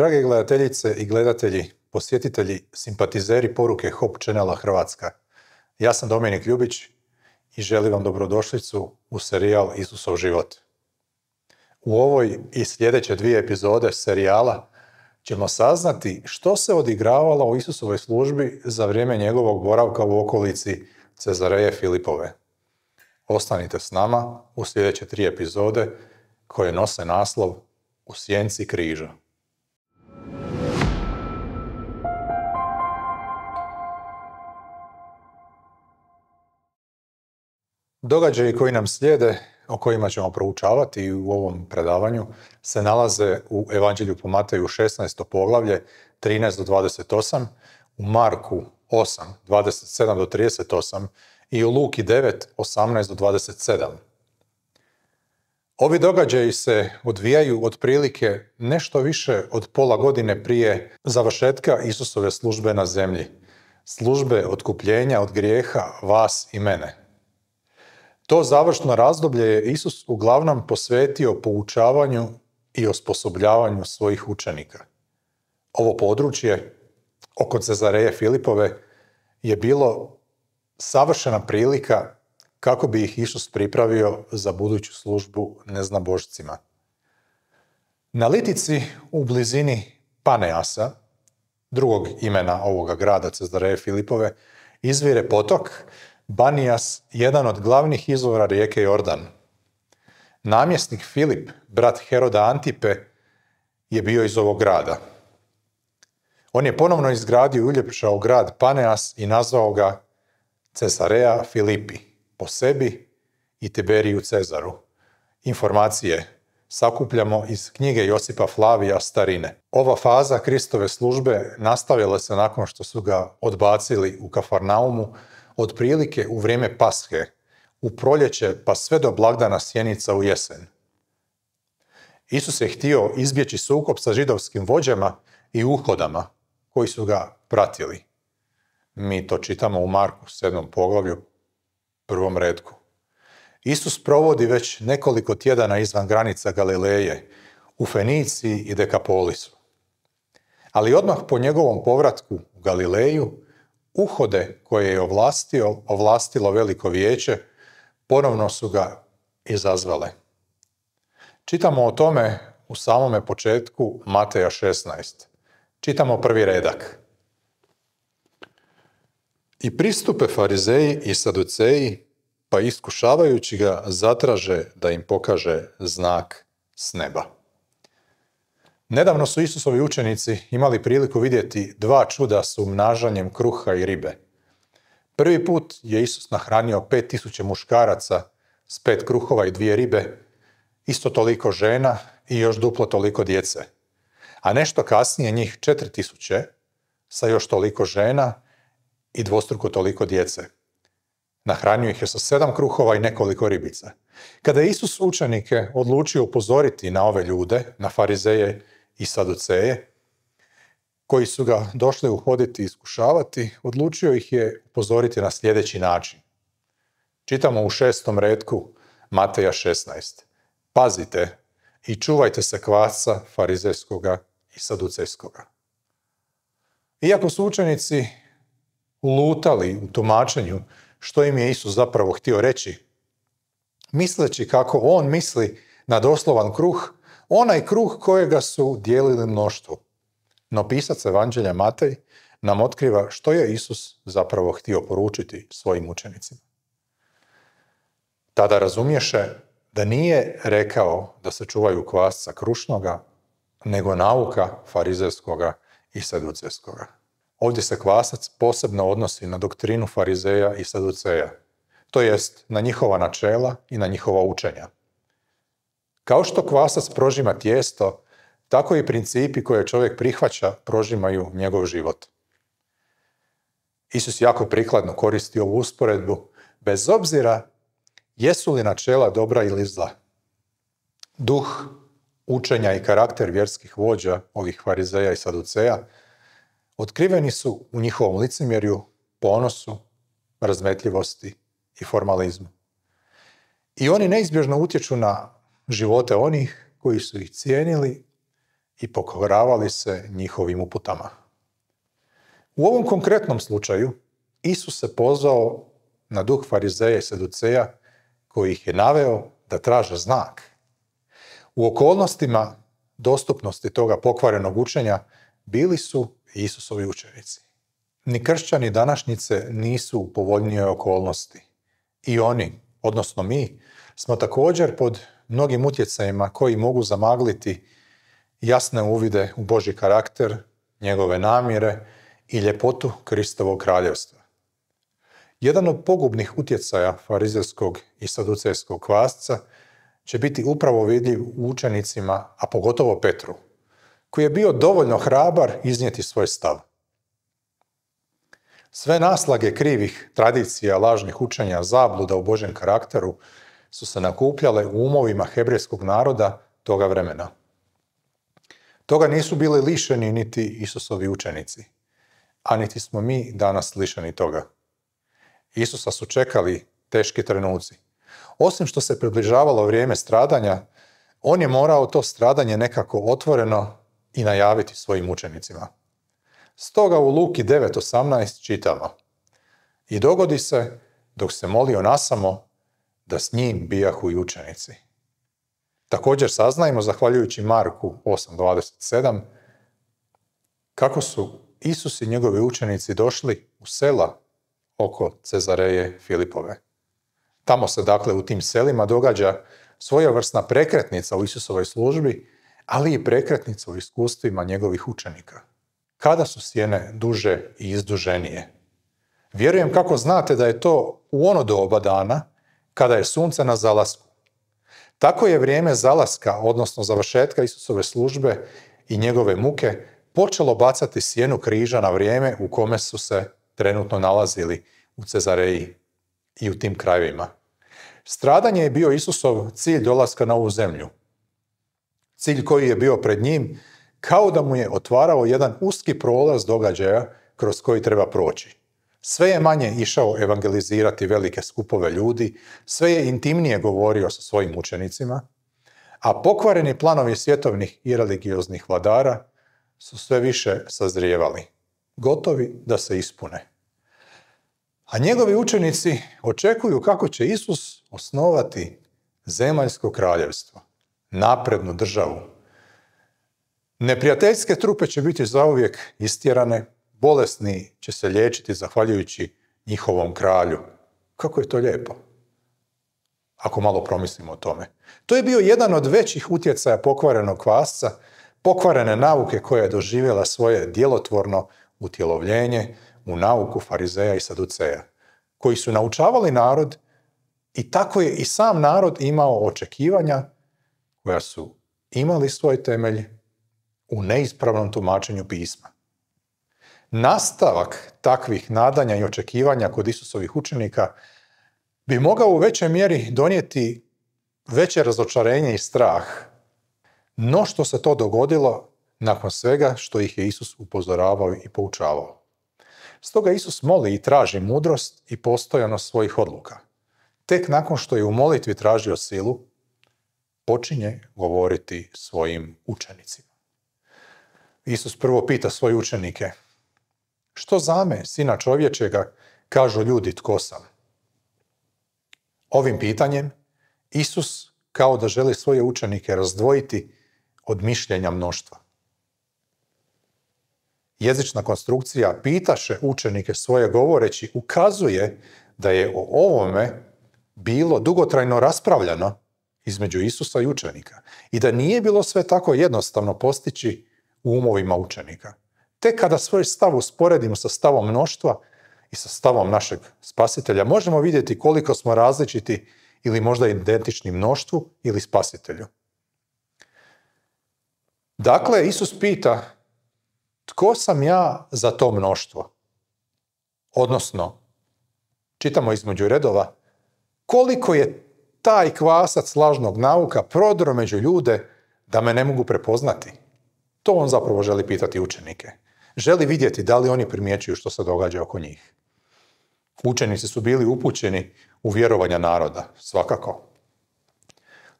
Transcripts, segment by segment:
Drage gledateljice i gledatelji, posjetitelji, simpatizeri poruke Hop Channela Hrvatska. Ja sam Dominik Ljubić i želim vam dobrodošlicu u serijal Isusov život. U ovoj i sljedeće dvije epizode serijala ćemo saznati što se odigravalo u Isusovoj službi za vrijeme njegovog boravka u okolici Cezareje Filipove. Ostanite s nama u sljedeće tri epizode koje nose naslov U sjenci križa. Događaji koji nam slijede, o kojima ćemo proučavati u ovom predavanju, se nalaze u Evanđelju po Mateju 16. poglavlje 13 do 28, u Marku 8, 27 do 38 i u Luki 9, 18 do 27. Ovi događaji se odvijaju otprilike nešto više od pola godine prije završetka Isusove službe na zemlji, službe otkupljenja od grijeha vas i mene. To završno razdoblje je Isus uglavnom posvetio poučavanju i osposobljavanju svojih učenika. Ovo područje oko Cezareje Filipove je bilo savršena prilika kako bi ih Isus pripravio za buduću službu neznabožcima. Na litici u blizini Paneasa, drugog imena ovoga grada Cezareje Filipove, izvire potok Banijas jedan od glavnih izvora rijeke Jordan. Namjesnik Filip, brat Heroda Antipe, je bio iz ovog grada. On je ponovno izgradio i uljepšao grad Paneas i nazvao ga Cesarea Filipi, po sebi i Tiberiju Cezaru. Informacije sakupljamo iz knjige Josipa Flavija Starine. Ova faza Kristove službe nastavila se nakon što su ga odbacili u Kafarnaumu otprilike u vrijeme pashe, u proljeće pa sve do blagdana sjenica u jesen. Isus je htio izbjeći sukob sa židovskim vođama i uhodama koji su ga pratili. Mi to čitamo u Marku 7. poglavlju, prvom redku. Isus provodi već nekoliko tjedana izvan granica Galileje, u Feniciji i Dekapolisu. Ali odmah po njegovom povratku u Galileju, uhode koje je ovlastio, ovlastilo veliko vijeće, ponovno su ga izazvale. Čitamo o tome u samome početku Mateja 16. Čitamo prvi redak. I pristupe farizeji i saduceji, pa iskušavajući ga zatraže da im pokaže znak s neba. Nedavno su Isusovi učenici imali priliku vidjeti dva čuda s umnažanjem kruha i ribe. Prvi put je Isus nahranio pet tisuće muškaraca s pet kruhova i dvije ribe, isto toliko žena i još duplo toliko djece. A nešto kasnije njih četiri tisuće sa još toliko žena i dvostruko toliko djece. Nahranio ih je sa sedam kruhova i nekoliko ribica. Kada je Isus učenike odlučio upozoriti na ove ljude, na farizeje i Saduceje, koji su ga došli uhoditi i iskušavati, odlučio ih je upozoriti na sljedeći način. Čitamo u šestom redku Mateja 16. Pazite i čuvajte se kvaca farizejskoga i saducejskoga. Iako su učenici lutali u tumačenju što im je Isus zapravo htio reći, misleći kako on misli na doslovan kruh, onaj kruh kojega su dijelili mnoštvu. No pisac Evanđelja Matej nam otkriva što je Isus zapravo htio poručiti svojim učenicima. Tada razumješe da nije rekao da se čuvaju kvasca krušnoga, nego nauka farizejskoga i saducejskoga. Ovdje se kvasac posebno odnosi na doktrinu farizeja i saduceja, to jest na njihova načela i na njihova učenja. Kao što kvasac prožima tijesto, tako i principi koje čovjek prihvaća prožimaju njegov život. Isus jako prikladno koristi ovu usporedbu, bez obzira jesu li načela dobra ili zla. Duh učenja i karakter vjerskih vođa, ovih farizeja i saduceja, otkriveni su u njihovom licemjerju, ponosu, razmetljivosti i formalizmu. I oni neizbježno utječu na živote onih koji su ih cijenili i pokoravali se njihovim uputama. U ovom konkretnom slučaju Isus se pozvao na duh farizeja i seduceja koji ih je naveo da traže znak. U okolnostima dostupnosti toga pokvarenog učenja bili su Isusovi učenici. Ni kršćani današnjice nisu u povoljnijoj okolnosti. I oni, odnosno mi, smo također pod mnogim utjecajima koji mogu zamagliti jasne uvide u Boži karakter, njegove namjere i ljepotu Kristovog kraljevstva. Jedan od pogubnih utjecaja farizejskog i saducejskog kvasca će biti upravo vidljiv u učenicima, a pogotovo Petru, koji je bio dovoljno hrabar iznijeti svoj stav. Sve naslage krivih tradicija, lažnih učenja, zabluda u Božem karakteru su se nakupljale u umovima hebrejskog naroda toga vremena. Toga nisu bili lišeni niti Isusovi učenici, a niti smo mi danas lišeni toga. Isusa su čekali teški trenuci. Osim što se približavalo vrijeme stradanja, on je morao to stradanje nekako otvoreno i najaviti svojim učenicima. Stoga u Luki 9.18 čitamo I dogodi se, dok se molio nasamo, da s njim bijahu i učenici. Također saznajmo, zahvaljujući Marku 8.27, kako su Isus i njegovi učenici došli u sela oko Cezareje Filipove. Tamo se dakle u tim selima događa svojevrsna prekretnica u Isusovoj službi, ali i prekretnica u iskustvima njegovih učenika. Kada su sjene duže i izduženije? Vjerujem kako znate da je to u ono doba dana kada je sunce na zalasku. Tako je vrijeme zalaska, odnosno završetka Isusove službe i njegove muke, počelo bacati sjenu križa na vrijeme u kome su se trenutno nalazili u Cezareji i u tim krajevima. Stradanje je bio Isusov cilj dolaska na ovu zemlju. Cilj koji je bio pred njim, kao da mu je otvarao jedan uski prolaz događaja kroz koji treba proći. Sve je manje išao evangelizirati velike skupove ljudi, sve je intimnije govorio sa svojim učenicima, a pokvareni planovi svjetovnih i religioznih vladara su sve više sazrijevali, gotovi da se ispune. A njegovi učenici očekuju kako će Isus osnovati zemaljsko kraljevstvo, naprednu državu. Neprijateljske trupe će biti zauvijek istjerane, bolesni će se liječiti zahvaljujući njihovom kralju. Kako je to lijepo? Ako malo promislimo o tome. To je bio jedan od većih utjecaja pokvarenog kvasca, pokvarene nauke koja je doživjela svoje djelotvorno utjelovljenje u nauku farizeja i saduceja, koji su naučavali narod i tako je i sam narod imao očekivanja koja su imali svoj temelj u neispravnom tumačenju pisma. Nastavak takvih nadanja i očekivanja kod Isusovih učenika bi mogao u većoj mjeri donijeti veće razočarenje i strah no što se to dogodilo nakon svega što ih je Isus upozoravao i poučavao. Stoga Isus moli i traži mudrost i postojanost svojih odluka. Tek nakon što je u molitvi tražio silu, počinje govoriti svojim učenicima. Isus prvo pita svoje učenike, što zame, sina čovječega, kažu ljudi tko sam? Ovim pitanjem Isus kao da želi svoje učenike razdvojiti od mišljenja mnoštva. Jezična konstrukcija pitaše učenike svoje govoreći ukazuje da je o ovome bilo dugotrajno raspravljano između Isusa i učenika i da nije bilo sve tako jednostavno postići u umovima učenika. Tek kada svoj stav usporedimo sa stavom mnoštva i sa stavom našeg spasitelja, možemo vidjeti koliko smo različiti ili možda identični mnoštvu ili spasitelju. Dakle, Isus pita, tko sam ja za to mnoštvo? Odnosno, čitamo između redova, koliko je taj kvasac lažnog nauka prodro među ljude da me ne mogu prepoznati? To on zapravo želi pitati učenike želi vidjeti da li oni primjećuju što se događa oko njih. Učenici su bili upućeni u vjerovanja naroda, svakako.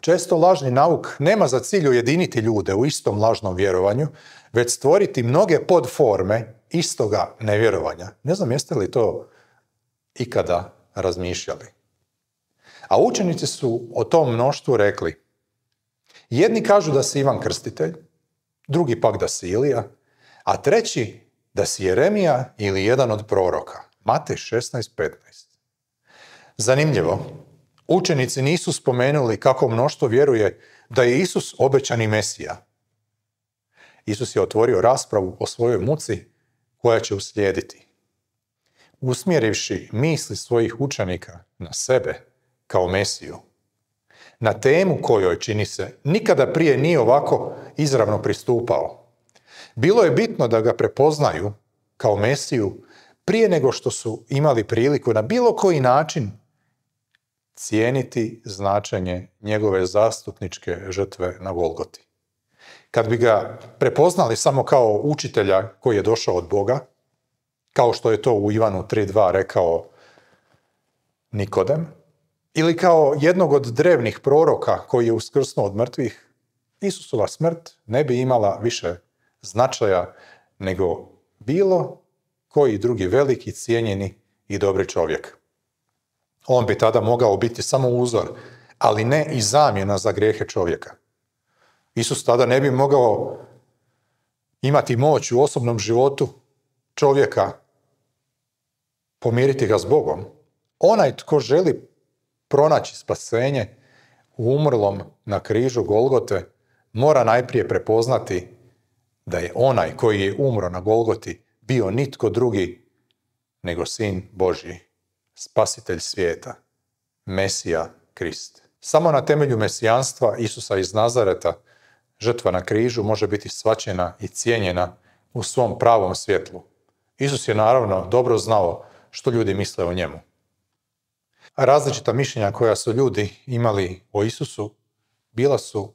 Često lažni nauk nema za cilj ujediniti ljude u istom lažnom vjerovanju, već stvoriti mnoge podforme istoga nevjerovanja. Ne znam jeste li to ikada razmišljali. A učenici su o tom mnoštvu rekli. Jedni kažu da si Ivan Krstitelj, drugi pak da si Ilija, a treći, da si Jeremija ili jedan od proroka. Matej 16.15. Zanimljivo, učenici nisu spomenuli kako mnoštvo vjeruje da je Isus obećani Mesija. Isus je otvorio raspravu o svojoj muci koja će uslijediti. Usmjerivši misli svojih učenika na sebe kao Mesiju, na temu kojoj čini se nikada prije nije ovako izravno pristupao. Bilo je bitno da ga prepoznaju kao Mesiju prije nego što su imali priliku na bilo koji način cijeniti značenje njegove zastupničke žrtve na Golgoti. Kad bi ga prepoznali samo kao učitelja koji je došao od Boga, kao što je to u Ivanu 3.2 rekao Nikodem, ili kao jednog od drevnih proroka koji je uskrsnuo od mrtvih, Isusova smrt ne bi imala više značaja nego bilo koji drugi veliki, cijenjeni i dobri čovjek. On bi tada mogao biti samo uzor, ali ne i zamjena za grijehe čovjeka. Isus tada ne bi mogao imati moć u osobnom životu čovjeka, pomiriti ga s Bogom. Onaj tko želi pronaći spasenje u umrlom na križu Golgote, mora najprije prepoznati da je onaj koji je umro na Golgoti bio nitko drugi nego sin Boži, spasitelj svijeta, Mesija Krist. Samo na temelju mesijanstva Isusa iz Nazareta žrtva na križu može biti svačena i cijenjena u svom pravom svjetlu. Isus je naravno dobro znao što ljudi misle o njemu. A različita mišljenja koja su ljudi imali o Isusu bila su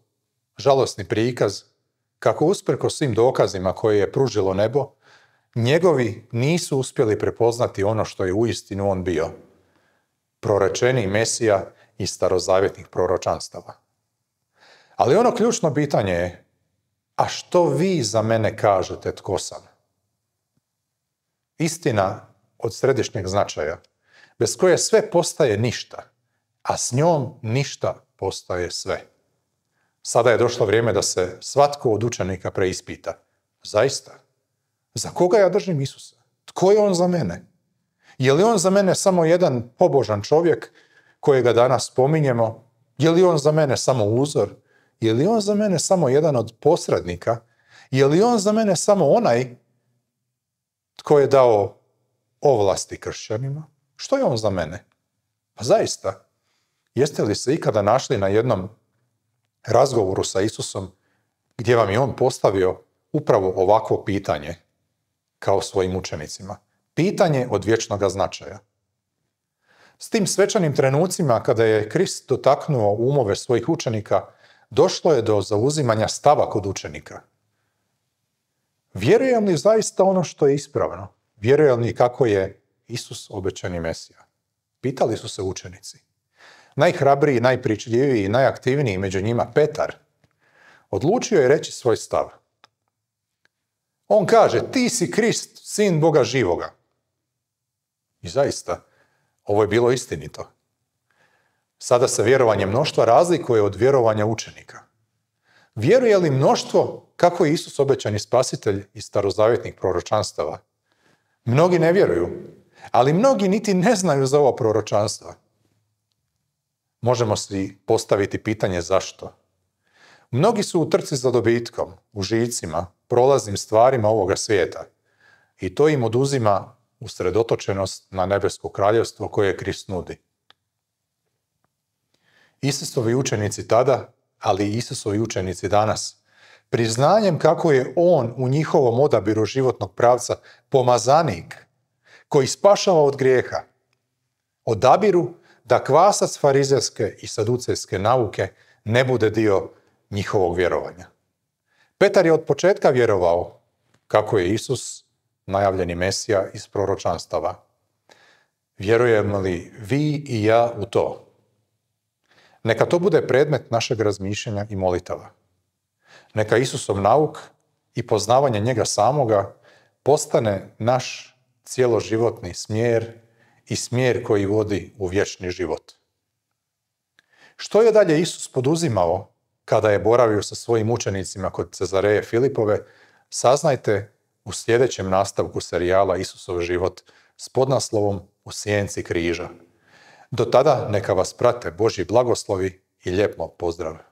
žalosni prikaz kako usprko svim dokazima koje je pružilo nebo, njegovi nisu uspjeli prepoznati ono što je uistinu on bio, prorečeni Mesija i starozavjetnih proročanstava. Ali ono ključno pitanje je, a što vi za mene kažete tko sam? Istina od središnjeg značaja, bez koje sve postaje ništa, a s njom ništa postaje sve. Sada je došlo vrijeme da se svatko od učenika preispita. Zaista, za koga ja držim Isusa? Tko je on za mene? Je li on za mene samo jedan pobožan čovjek kojega danas spominjemo? Je li on za mene samo uzor? Je li on za mene samo jedan od posrednika? Je li on za mene samo onaj tko je dao ovlasti kršćanima? Što je on za mene? Pa zaista, jeste li se ikada našli na jednom razgovoru sa Isusom gdje vam je on postavio upravo ovakvo pitanje kao svojim učenicima. Pitanje od vječnog značaja. S tim svečanim trenucima kada je Krist dotaknuo umove svojih učenika, došlo je do zauzimanja stava kod učenika. Vjerujem li zaista ono što je ispravno? Vjerujem li kako je Isus obećani Mesija? Pitali su se učenici najhrabriji, najpričljiviji i najaktivniji među njima Petar, odlučio je reći svoj stav. On kaže, ti si Krist, sin Boga živoga. I zaista, ovo je bilo istinito. Sada se vjerovanje mnoštva razlikuje od vjerovanja učenika. Vjeruje li mnoštvo kako je Isus obećani spasitelj i starozavjetnih proročanstava? Mnogi ne vjeruju, ali mnogi niti ne znaju za ovo proročanstva možemo si postaviti pitanje zašto. Mnogi su u trci za dobitkom, u žicima, prolaznim stvarima ovoga svijeta i to im oduzima usredotočenost na nebesko kraljevstvo koje Krist nudi. Isusovi učenici tada, ali i Isusovi učenici danas, priznanjem kako je On u njihovom odabiru životnog pravca pomazanik koji spašava od grijeha, odabiru da kvasac farizejske i saducejske nauke ne bude dio njihovog vjerovanja. Petar je od početka vjerovao kako je Isus najavljeni Mesija iz proročanstava. Vjerujemo li vi i ja u to? Neka to bude predmet našeg razmišljanja i molitava. Neka Isusov nauk i poznavanje njega samoga postane naš cijeloživotni smjer i smjer koji vodi u vječni život. Što je dalje Isus poduzimao kada je boravio sa svojim učenicima kod Cezareje Filipove, saznajte u sljedećem nastavku serijala Isusov život s podnaslovom U sjenci križa. Do tada neka vas prate boži blagoslovi i lijep pozdrav!